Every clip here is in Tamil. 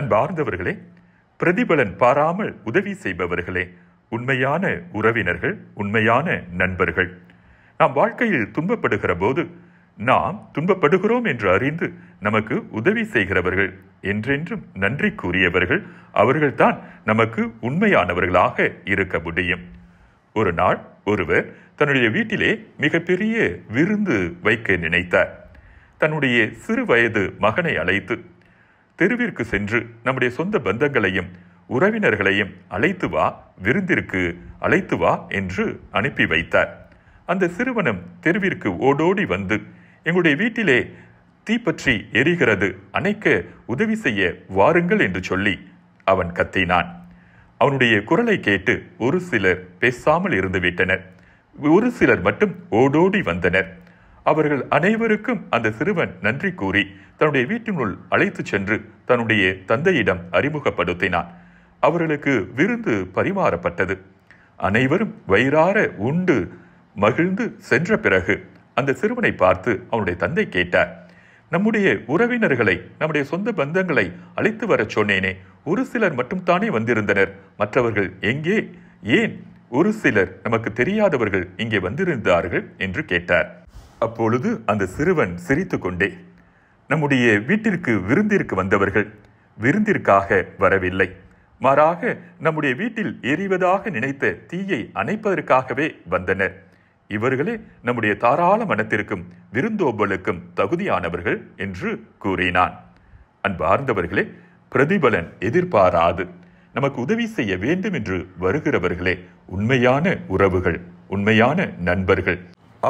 அன்பார்ந்தவர்களே பிரதிபலன் பாராமல் உதவி செய்பவர்களே உண்மையான உறவினர்கள் உண்மையான நண்பர்கள் நாம் வாழ்க்கையில் துன்பப்படுகிற போது நாம் துன்பப்படுகிறோம் என்று அறிந்து நமக்கு உதவி செய்கிறவர்கள் என்றென்றும் நன்றி கூறியவர்கள் அவர்கள்தான் நமக்கு உண்மையானவர்களாக இருக்க முடியும் ஒரு நாள் ஒருவர் தன்னுடைய வீட்டிலே மிகப்பெரிய விருந்து வைக்க நினைத்தார் தன்னுடைய சிறு வயது மகனை அழைத்து தெருவிற்கு சென்று நம்முடைய சொந்த பந்தங்களையும் உறவினர்களையும் அழைத்து வா விருந்திற்கு அழைத்து வா என்று அனுப்பி வைத்தார் அந்த சிறுவனும் தெருவிற்கு ஓடோடி வந்து எங்களுடைய வீட்டிலே தீப்பற்றி எரிகிறது அணைக்க உதவி செய்ய வாருங்கள் என்று சொல்லி அவன் கத்தினான் அவனுடைய குரலை கேட்டு ஒரு சிலர் பேசாமல் இருந்துவிட்டனர் ஒரு சிலர் மட்டும் ஓடோடி வந்தனர் அவர்கள் அனைவருக்கும் அந்த சிறுவன் நன்றி கூறி தன்னுடைய வீட்டினுள் அழைத்து சென்று தன்னுடைய தந்தையிடம் அறிமுகப்படுத்தினான் அவர்களுக்கு விருந்து பரிமாறப்பட்டது அனைவரும் வயிறார உண்டு மகிழ்ந்து சென்ற பிறகு அந்த சிறுவனை பார்த்து அவனுடைய தந்தை கேட்டார் நம்முடைய உறவினர்களை நம்முடைய சொந்த பந்தங்களை அழைத்து வரச் சொன்னேனே ஒரு சிலர் மட்டும் தானே வந்திருந்தனர் மற்றவர்கள் எங்கே ஏன் ஒரு சிலர் நமக்கு தெரியாதவர்கள் இங்கே வந்திருந்தார்கள் என்று கேட்டார் அப்பொழுது அந்த சிறுவன் சிரித்து கொண்டே நம்முடைய வீட்டிற்கு விருந்திற்கு வந்தவர்கள் விருந்திற்காக வரவில்லை மாறாக நம்முடைய வீட்டில் எரிவதாக நினைத்த தீயை அணைப்பதற்காகவே வந்தனர் இவர்களே நம்முடைய தாராள மனத்திற்கும் விருந்தோம்பலுக்கும் தகுதியானவர்கள் என்று கூறினான் அன்பார்ந்தவர்களே பிரதிபலன் எதிர்பாராது நமக்கு உதவி செய்ய வேண்டும் என்று வருகிறவர்களே உண்மையான உறவுகள் உண்மையான நண்பர்கள்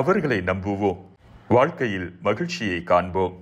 அவர்களை நம்புவோம் வாழ்க்கையில் மகிழ்ச்சியை காண்போம்